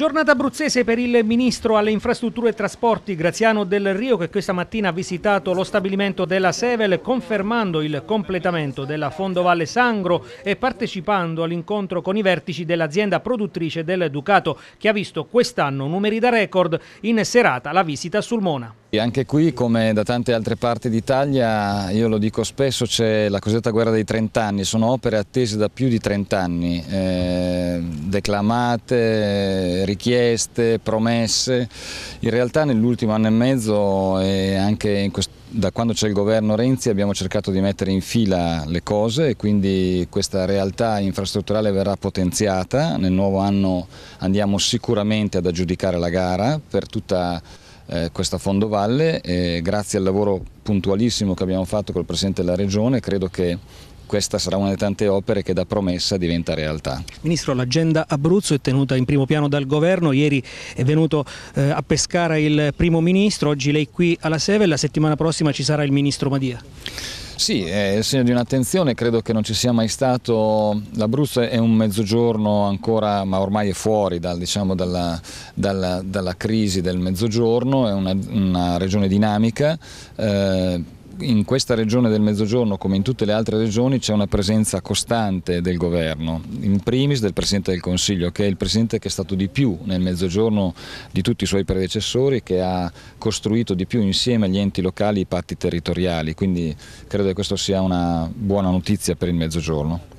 Giornata abruzzese per il ministro alle infrastrutture e trasporti Graziano Del Rio che questa mattina ha visitato lo stabilimento della Sevel confermando il completamento della Fondovalle Sangro e partecipando all'incontro con i vertici dell'azienda produttrice del Ducato che ha visto quest'anno numeri da record in serata la visita sul Mona. E anche qui, come da tante altre parti d'Italia, io lo dico spesso, c'è la cosiddetta guerra dei trent'anni, sono opere attese da più di trent'anni, eh, declamate, richieste, promesse. In realtà nell'ultimo anno e mezzo e anche da quando c'è il governo Renzi abbiamo cercato di mettere in fila le cose e quindi questa realtà infrastrutturale verrà potenziata. Nel nuovo anno andiamo sicuramente ad aggiudicare la gara per tutta la eh, questa fondovalle e grazie al lavoro puntualissimo che abbiamo fatto col Presidente della Regione credo che questa sarà una delle tante opere che da promessa diventa realtà. Ministro, l'agenda Abruzzo è tenuta in primo piano dal governo, ieri è venuto eh, a Pescara il primo ministro, oggi lei qui alla Seve, la settimana prossima ci sarà il ministro Madia. Sì, è il segno di un'attenzione, credo che non ci sia mai stato, l'Abruzzo è un mezzogiorno ancora, ma ormai è fuori dal, diciamo, dalla, dalla, dalla, crisi del mezzogiorno, è una, una regione dinamica. Eh, in questa regione del Mezzogiorno, come in tutte le altre regioni, c'è una presenza costante del governo, in primis del Presidente del Consiglio, che è il Presidente che è stato di più nel Mezzogiorno di tutti i suoi predecessori, che ha costruito di più insieme agli enti locali i patti territoriali, quindi credo che questa sia una buona notizia per il Mezzogiorno.